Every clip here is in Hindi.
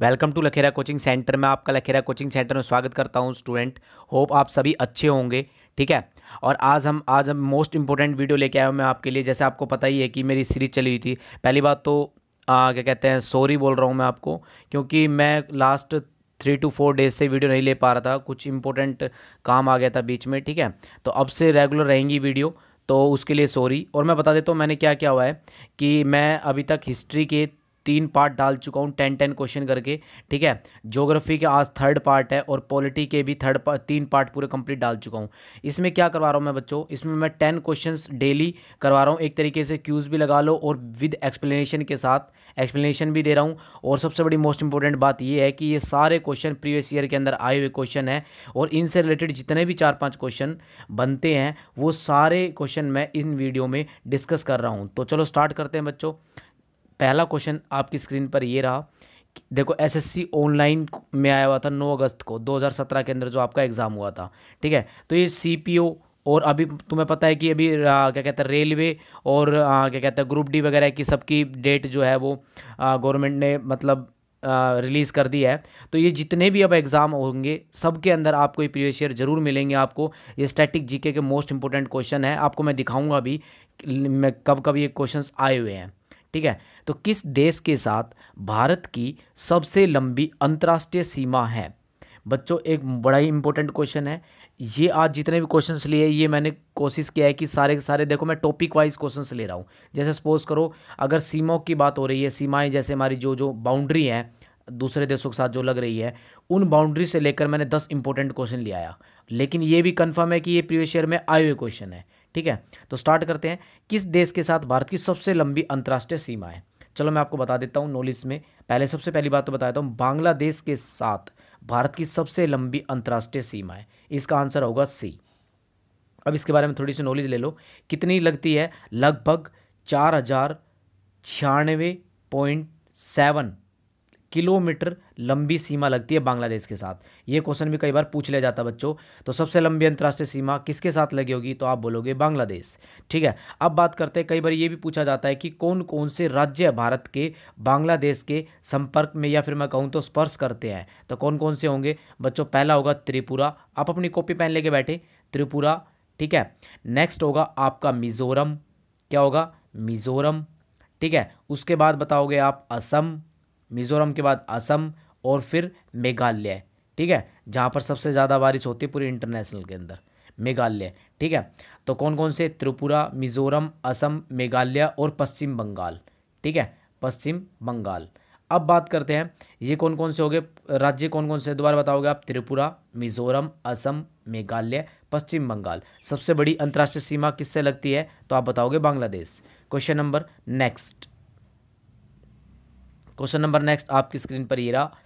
welcome to Lakhera coaching centre मैं आपका लखेरा कोचिंग सेंटर में स्वागत करता हूँ स्टूडेंट होप आप सभी अच्छे होंगे ठीक है और आज हम आज हम मोस्ट इंपॉर्टेंट वीडियो लेके आया हूं मैं आपके लिए जैसे आपको पता ही है कि मेरी सीरीज चली हुई थी पहली बात तो आ, क्या कहते हैं सॉरी बोल रहा हूँ मैं आपको क्योंकि मैं last three two four days से वीडियो नहीं ले पा रहा था कुछ इंपॉर्टेंट काम आ गया था बीच में ठीक है तो अब से रेगुलर रहेंगी वीडियो तो उसके लिए सॉरी और मैं बता देता हूँ मैंने क्या क्या हुआ है कि मैं अभी तक हिस्ट्री के तीन पार्ट डाल चुका हूँ टेन टेन क्वेश्चन करके ठीक है ज्योग्राफी के आज थर्ड पार्ट है और पॉलिटी के भी थर्ड पार्ट तीन पार्ट पूरे कंप्लीट डाल चुका हूँ इसमें क्या करवा रहा हूँ मैं बच्चों इसमें मैं टेन क्वेश्चंस डेली करवा रहा हूँ एक तरीके से क्यूज़ भी लगा लो और विद एक्सप्लेनेशन के साथ एक्सप्लेनेशन भी दे रहा हूँ और सबसे बड़ी मोस्ट इंपॉर्टेंट बात यह है कि ये सारे क्वेश्चन प्रीवियस ईयर के अंदर आए हुए क्वेश्चन हैं और इनसे रिलेटेड जितने भी चार पाँच क्वेश्चन बनते हैं वो सारे क्वेश्चन मैं इन वीडियो में डिस्कस कर रहा हूँ तो चलो स्टार्ट करते हैं बच्चों पहला क्वेश्चन आपकी स्क्रीन पर ये रहा देखो एसएससी ऑनलाइन में आया हुआ था 9 अगस्त को 2017 के अंदर जो आपका एग्ज़ाम हुआ था ठीक है तो ये सीपीओ और अभी तुम्हें पता है कि अभी आ, क्या कहते हैं रेलवे और आ, क्या कहते हैं ग्रुप डी वगैरह की सबकी डेट जो है वो गवर्नमेंट ने मतलब रिलीज़ कर दी है तो ये जितने भी अब एग्ज़ाम होंगे सबके अंदर आपको ये प्रीवियस ईयर जरूर मिलेंगे आपको ये स्टैटिक जीके के मोस्ट इंपॉर्टेंट क्वेश्चन है आपको मैं दिखाऊंगा अभी मैं कब कब ये क्वेश्चंस आए हुए हैं ठीक है तो किस देश के साथ भारत की सबसे लंबी अंतर्राष्ट्रीय सीमा है बच्चों एक बड़ा ही इंपॉर्टेंट क्वेश्चन है ये आज जितने भी क्वेश्चंस लिए ये मैंने कोशिश किया है कि सारे के सारे देखो मैं टॉपिक वाइज क्वेश्चंस ले रहा हूँ जैसे सपोज करो अगर सीमाओं की बात हो रही है सीमाएं जैसे हमारी जो जो बाउंड्री है दूसरे देशों के साथ जो लग रही है उन बाउंड्री से लेकर मैंने दस इंपॉर्टेंट क्वेश्चन ले आया लेकिन ये भी कन्फर्म है कि ये प्रीवियस ईयर में आए हुए क्वेश्चन है ठीक है तो स्टार्ट करते हैं किस देश के साथ भारत की सबसे लंबी अंतर्राष्ट्रीय सीमा है चलो मैं आपको बता देता हूँ नॉलेज में पहले सबसे पहली बात तो देता हूँ बांग्लादेश के साथ भारत की सबसे लंबी अंतर्राष्ट्रीय सीमा है इसका आंसर होगा सी अब इसके बारे में थोड़ी सी नॉलेज ले लो कितनी लगती है लगभग चार हजार छियानवे पॉइंट सेवन किलोमीटर लंबी सीमा लगती है बांग्लादेश के साथ ये क्वेश्चन भी कई बार पूछ लिया जाता है बच्चों तो सबसे लंबी अंतर्राष्ट्रीय सीमा किसके साथ लगी होगी तो आप बोलोगे बांग्लादेश ठीक है अब बात करते हैं कई बार ये भी पूछा जाता है कि कौन कौन से राज्य भारत के बांग्लादेश के संपर्क में या फिर मैं कहूँ तो स्पर्श करते हैं तो कौन कौन से होंगे बच्चों पहला होगा त्रिपुरा आप अपनी कॉपी पेन लेके बैठे त्रिपुरा ठीक है नेक्स्ट होगा आपका मिज़ोरम क्या होगा मिज़ोरम ठीक है उसके बाद बताओगे आप असम मिज़ोरम के बाद असम और फिर मेघालय ठीक है जहाँ पर सबसे ज़्यादा बारिश होती है पूरे इंटरनेशनल के अंदर मेघालय ठीक है तो कौन कौन से त्रिपुरा मिज़ोरम असम मेघालय और पश्चिम बंगाल ठीक है पश्चिम बंगाल अब बात करते हैं ये कौन कौन से हो गए राज्य कौन कौन से दोबारा बताओगे आप त्रिपुरा मिज़ोरम असम मेघालय पश्चिम बंगाल सबसे बड़ी अंतर्राष्ट्रीय सीमा किससे लगती है तो आप बताओगे Bangladesh question number next question number next आपकी स्क्रीन पर ये रहा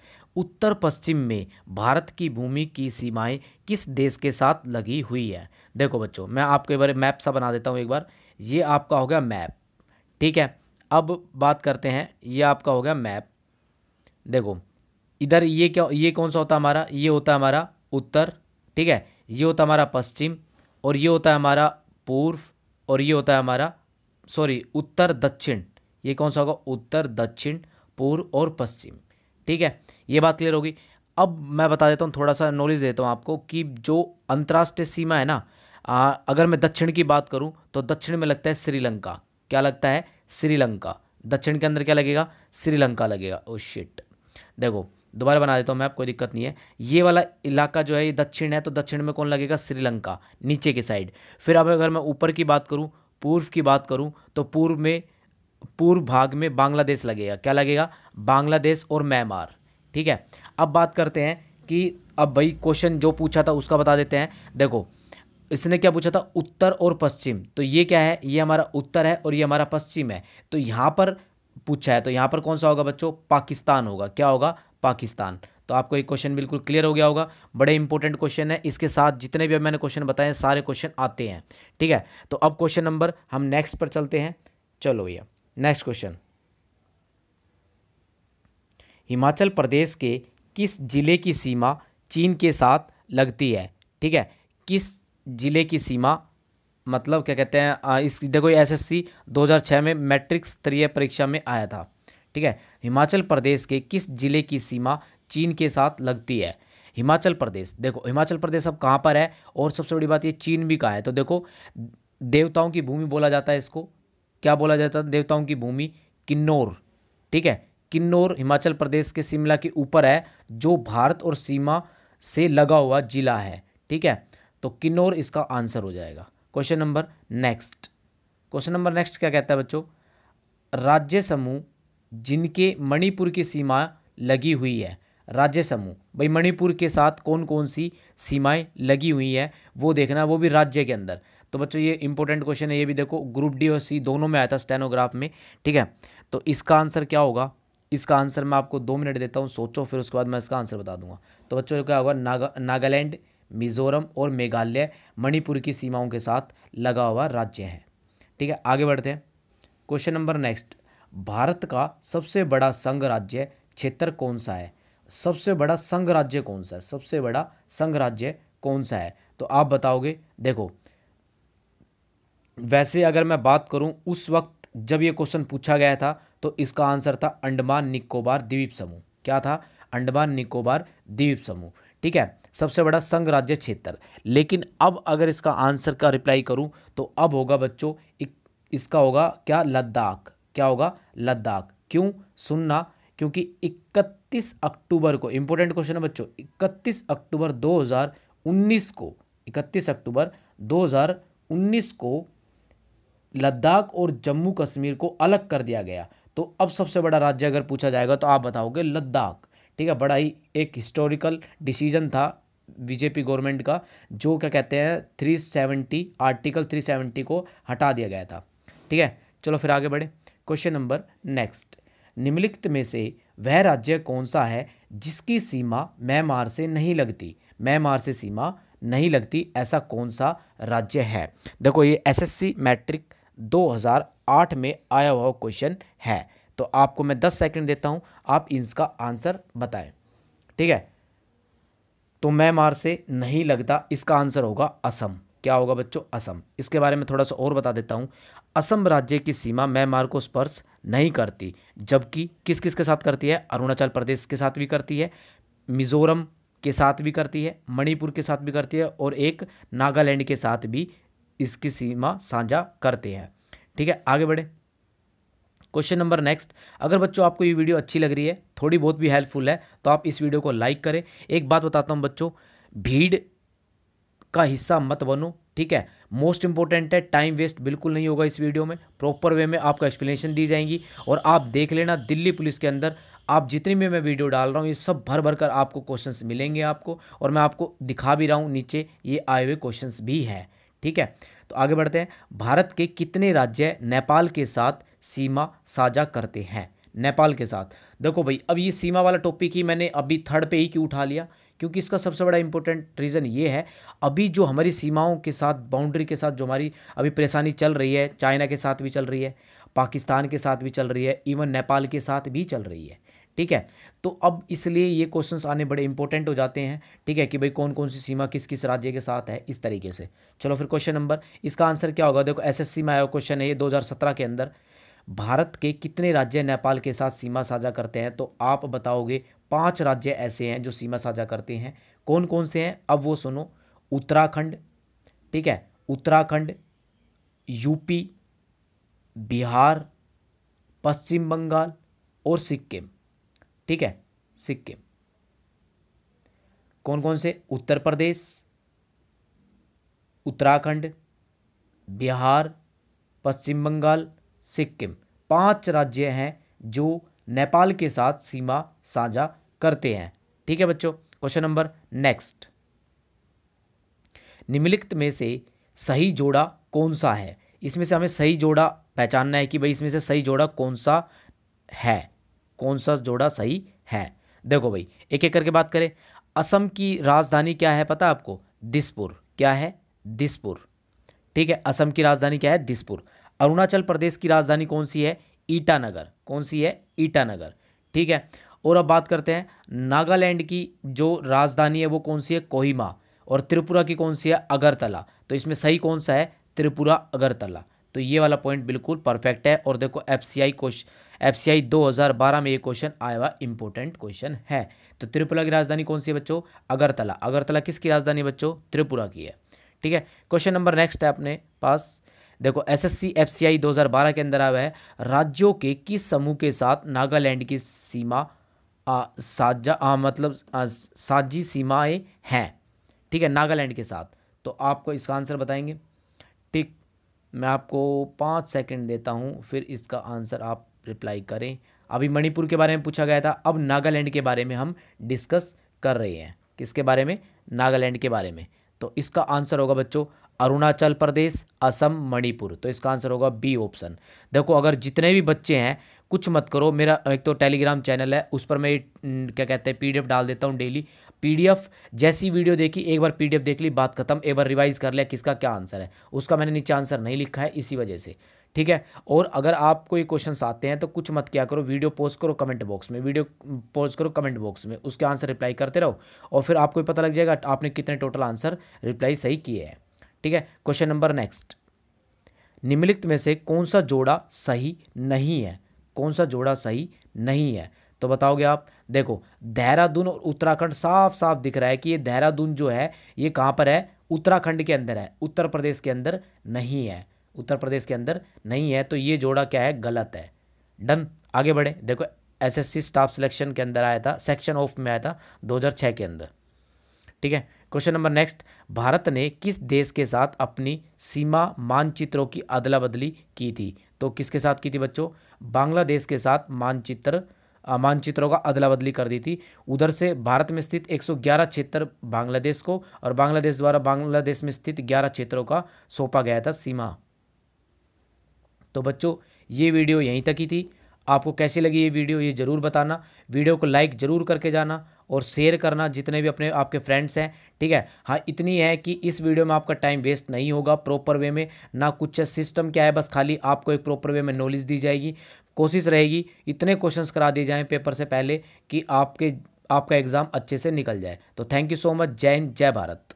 उत्तर पश्चिम में भारत की भूमि की सीमाएं किस देश के साथ लगी हुई है देखो बच्चों मैं आपके बारे मैप सा बना देता हूँ एक बार ये आपका हो गया मैप ठीक है अब बात करते हैं ये आपका हो गया मैप देखो इधर ये क्या ये कौन सा होता हमारा ये होता हमारा उत्तर ठीक है ये होता हमारा पश्चिम और ये होता है हमारा पूर्व और ये होता है हमारा सॉरी उत्तर दक्षिण ये कौन सा होगा उत्तर दक्षिण पूर्व और पश्चिम ठीक है ये बात क्लियर होगी अब मैं बता देता हूँ थोड़ा सा नॉलेज देता हूँ आपको कि जो अंतर्राष्ट्रीय सीमा है ना आ, अगर मैं दक्षिण की बात करूँ तो दक्षिण में लगता है श्रीलंका क्या लगता है श्रीलंका दक्षिण के अंदर क्या लगेगा श्रीलंका लगेगा ओ oh शिट देखो दोबारा बना देता हूँ मैं आप कोई दिक्कत नहीं है ये वाला इलाका जो है ये दक्षिण है तो दक्षिण में कौन लगेगा श्रीलंका नीचे की साइड फिर अब अगर मैं ऊपर की बात करूँ पूर्व की बात करूँ तो पूर्व में पूर्व भाग में बांग्लादेश लगेगा क्या लगेगा बांग्लादेश और म्यांमार ठीक है अब बात करते हैं कि अब भाई क्वेश्चन जो पूछा था उसका बता देते हैं देखो इसने क्या पूछा था उत्तर और पश्चिम तो ये क्या है ये हमारा उत्तर है और ये हमारा पश्चिम है तो यहाँ पर पूछा है तो यहाँ पर कौन सा होगा बच्चों पाकिस्तान होगा क्या होगा पाकिस्तान तो आपको ये क्वेश्चन बिल्कुल क्लियर हो गया होगा बड़े इंपॉर्टेंट क्वेश्चन है इसके साथ जितने भी मैंने क्वेश्चन बताए सारे क्वेश्चन आते हैं ठीक है तो अब क्वेश्चन नंबर हम नेक्स्ट पर चलते हैं चलो भैया नेक्स्ट क्वेश्चन हिमाचल प्रदेश के किस जिले की सीमा चीन के साथ लगती है ठीक है किस जिले की सीमा मतलब क्या कहते हैं इस देखो दो एसएससी 2006 में मैट्रिक स्तरीय परीक्षा में आया था ठीक है हिमाचल प्रदेश के किस जिले की सीमा चीन के साथ लगती है हिमाचल प्रदेश देखो हिमाचल प्रदेश अब कहाँ पर है और सबसे बड़ी बात ये चीन भी कहाँ है तो देखो देवताओं की भूमि बोला जाता है इसको क्या बोला जाता था देवताओं की भूमि किन्नौर ठीक है किन्नौर हिमाचल प्रदेश के शिमला के ऊपर है जो भारत और सीमा से लगा हुआ जिला है ठीक है तो किन्नौर इसका आंसर हो जाएगा question number next question number next क्या कहता है बच्चों राज्य समूह जिनके मणिपुर की सीमा लगी हुई है राज्य समूह भाई मणिपुर के साथ कौन कौन सी सीमाएं लगी हुई हैं वो देखना वो भी राज्य के अंदर तो बच्चों ये इंपॉर्टेंट क्वेश्चन है ये भी देखो ग्रुप डी और सी दोनों में आया था स्टेनोग्राफ में ठीक है तो इसका आंसर क्या होगा इसका आंसर मैं आपको दो मिनट देता हूँ सोचो फिर उसके बाद मैं इसका आंसर बता दूंगा तो बच्चों क्या होगा नागा नागालैंड मिजोरम और मेघालय मणिपुर की सीमाओं के साथ लगा हुआ राज्य है ठीक है आगे बढ़ते हैं क्वेश्चन नंबर नेक्स्ट भारत का सबसे बड़ा संघ राज्य क्षेत्र कौन सा है सबसे बड़ा संघ राज्य कौन सा है सबसे बड़ा संघ राज्य कौन सा है तो आप बताओगे देखो वैसे अगर मैं बात करूं उस वक्त जब ये क्वेश्चन पूछा गया था तो इसका आंसर था अंडमान निकोबार द्वीप समूह क्या था अंडमान निकोबार द्वीप समूह ठीक है सबसे बड़ा संघ राज्य क्षेत्र लेकिन अब अगर इसका आंसर का रिप्लाई करूं तो अब होगा बच्चों इसका होगा क्या लद्दाख क्या होगा लद्दाख क्यों सुनना क्योंकि 31 अक्टूबर को इंपॉर्टेंट क्वेश्चन है बच्चों 31 अक्टूबर 2019 को 31 अक्टूबर 2019 को लद्दाख और जम्मू कश्मीर को अलग कर दिया गया तो अब सबसे बड़ा राज्य अगर पूछा जाएगा तो आप बताओगे लद्दाख ठीक है बड़ा ही एक हिस्टोरिकल डिसीजन था बीजेपी गवर्नमेंट का जो क्या कहते हैं 370 आर्टिकल 370 को हटा दिया गया था ठीक है चलो फिर आगे बढ़े क्वेश्चन नंबर नेक्स्ट निम्नलिखित में से वह राज्य कौन सा है जिसकी सीमा म्यांमार से नहीं लगती म्यांमार से सीमा नहीं लगती ऐसा कौन सा राज्य है देखो ये एसएससी मैट्रिक 2008 में आया हुआ क्वेश्चन है तो आपको मैं 10 सेकंड देता हूं आप इसका आंसर बताएं ठीक है तो म्यांमार से नहीं लगता इसका आंसर होगा असम क्या होगा बच्चों असम इसके बारे में थोड़ा सा और बता देता हूँ असम राज्य की सीमा म्यांमार को स्पर्श नहीं करती जबकि किस किस के साथ करती है अरुणाचल प्रदेश के साथ भी करती है मिज़ोरम के साथ भी करती है मणिपुर के साथ भी करती है और एक नागालैंड के साथ भी इसकी सीमा साझा करते हैं ठीक है आगे बढ़े क्वेश्चन नंबर नेक्स्ट अगर बच्चों आपको ये वीडियो अच्छी लग रही है थोड़ी बहुत भी हेल्पफुल है तो आप इस वीडियो को लाइक करें एक बात बताता हूँ बच्चों भीड़ का हिस्सा मत बनो ठीक है मोस्ट इंपॉर्टेंट है टाइम वेस्ट बिल्कुल नहीं होगा इस वीडियो में प्रॉपर वे में आपका एक्सप्लेनेशन दी जाएंगी और आप देख लेना दिल्ली पुलिस के अंदर आप जितनी भी मैं वीडियो डाल रहा हूँ ये सब भर भर कर आपको क्वेश्चंस मिलेंगे आपको और मैं आपको दिखा भी रहा हूँ नीचे ये आए हुए क्वेश्चंस भी हैं ठीक है तो आगे बढ़ते हैं भारत के कितने राज्य नेपाल के साथ सीमा साझा करते हैं नेपाल के साथ देखो भाई अब ये सीमा वाला टॉपिक ही मैंने अभी थर्ड पे ही क्यों उठा लिया क्योंकि इसका सबसे बड़ा इंपॉर्टेंट रीज़न ये है अभी जो हमारी सीमाओं के साथ बाउंड्री के साथ जो हमारी अभी परेशानी चल रही है चाइना के साथ भी चल रही है पाकिस्तान के साथ भी चल रही है इवन नेपाल के साथ भी चल रही है ठीक है तो अब इसलिए ये क्वेश्चंस आने बड़े इंपॉर्टेंट हो जाते हैं ठीक है कि भाई कौन कौन सी सीमा किस किस राज्य के साथ है इस तरीके से चलो फिर क्वेश्चन नंबर इसका आंसर क्या होगा देखो एसएससी में आया क्वेश्चन है ये 2017 के अंदर भारत के कितने राज्य नेपाल के साथ सीमा साझा करते हैं तो आप बताओगे पाँच राज्य ऐसे हैं जो सीमा साझा करते हैं कौन कौन से हैं अब वो सुनो उत्तराखंड ठीक है उत्तराखंड यूपी बिहार पश्चिम बंगाल और सिक्किम ठीक है सिक्किम कौन कौन से उत्तर प्रदेश उत्तराखंड बिहार पश्चिम बंगाल सिक्किम पांच राज्य हैं जो नेपाल के साथ सीमा साझा करते हैं ठीक है बच्चों क्वेश्चन नंबर नेक्स्ट निम्नलिखित में से सही जोड़ा कौन सा है इसमें से हमें सही जोड़ा पहचानना है कि भाई इसमें से सही जोड़ा कौन सा है कौन सा जोड़ा सही है देखो भाई एक एक करके बात करें असम की राजधानी क्या है पता आपको दिसपुर क्या है दिसपुर ठीक है असम की राजधानी क्या है दिसपुर अरुणाचल प्रदेश की राजधानी कौन सी है ईटानगर कौन सी है ईटानगर ठीक है और अब बात करते हैं नागालैंड की जो राजधानी है वो कौन सी है कोहिमा और त्रिपुरा की कौन सी है अगरतला तो इसमें सही कौन सा है त्रिपुरा अगरतला तो ये वाला पॉइंट बिल्कुल परफेक्ट है और देखो एफ सी आई एफसीआई 2012 में ये क्वेश्चन आया हुआ इंपॉर्टेंट क्वेश्चन है तो त्रिपुरा की राजधानी कौन सी है बच्चों अगरतला अगरतला किसकी राजधानी बच्चों त्रिपुरा की है ठीक है क्वेश्चन नंबर नेक्स्ट है अपने पास देखो एसएससी एफसीआई 2012 के अंदर आया है राज्यों के किस समूह के साथ नागालैंड की सीमा आ, साझा आ, मतलब आ, साझी सीमाएं हैं ठीक है नागालैंड के साथ तो आपको इसका आंसर बताएंगे मैं आपको पाँच सेकंड देता हूँ फिर इसका आंसर आप रिप्लाई करें अभी मणिपुर के बारे में पूछा गया था अब नागालैंड के बारे में हम डिस्कस कर रहे हैं किसके बारे में नागालैंड के बारे में तो इसका आंसर होगा बच्चों अरुणाचल प्रदेश असम मणिपुर तो इसका आंसर होगा बी ऑप्शन देखो अगर जितने भी बच्चे हैं कुछ मत करो मेरा एक तो टेलीग्राम चैनल है उस पर मैं क्या कहते हैं पीडीएफ डाल देता हूँ डेली पीडीएफ जैसी वीडियो देखी एक बार पीडीएफ देख ली बात खत्म एक बार रिवाइज कर लिया किसका क्या आंसर है उसका मैंने नीचे आंसर नहीं लिखा है इसी वजह से ठीक है और अगर आपको ये क्वेश्चन आते हैं तो कुछ मत क्या करो वीडियो पोस्ट करो कमेंट बॉक्स में वीडियो पोस्ट करो कमेंट बॉक्स में उसके आंसर रिप्लाई करते रहो और फिर आपको पता लग जाएगा आपने कितने टोटल आंसर रिप्लाई सही किए हैं ठीक है क्वेश्चन नंबर नेक्स्ट निम्नलिखित में से कौन सा जोड़ा सही नहीं है कौन सा जोड़ा सही नहीं है तो बताओगे आप देखो देहरादून और उत्तराखंड साफ साफ दिख रहा है कि ये देहरादून जो है ये कहाँ पर है उत्तराखंड के अंदर है उत्तर प्रदेश के अंदर नहीं है उत्तर प्रदेश के अंदर नहीं है तो ये जोड़ा क्या है गलत है डन आगे बढ़े देखो एसएससी स्टाफ सिलेक्शन के अंदर आया था सेक्शन ऑफ में आया था 2006 के अंदर ठीक है क्वेश्चन नंबर नेक्स्ट भारत ने किस देश के साथ अपनी सीमा मानचित्रों की अदला बदली की थी तो किसके साथ की थी बच्चों बांग्लादेश के साथ मानचित्र मानचित्रों का अदला बदली कर दी थी उधर से भारत में स्थित 111 क्षेत्र बांग्लादेश को और बांग्लादेश द्वारा बांग्लादेश में स्थित 11 क्षेत्रों का सौंपा गया था सीमा तो बच्चों ये वीडियो यहीं तक ही थी आपको कैसी लगी ये वीडियो ये ज़रूर बताना वीडियो को लाइक ज़रूर करके जाना और शेयर करना जितने भी अपने आपके फ्रेंड्स हैं ठीक है हाँ इतनी है कि इस वीडियो में आपका टाइम वेस्ट नहीं होगा प्रॉपर वे में ना कुछ सिस्टम क्या है बस खाली आपको एक प्रॉपर वे में नॉलेज दी जाएगी कोशिश रहेगी इतने क्वेश्चंस करा दिए जाएं पेपर से पहले कि आपके आपका एग्ज़ाम अच्छे से निकल जाए तो थैंक यू सो मच जय हिंद जय भारत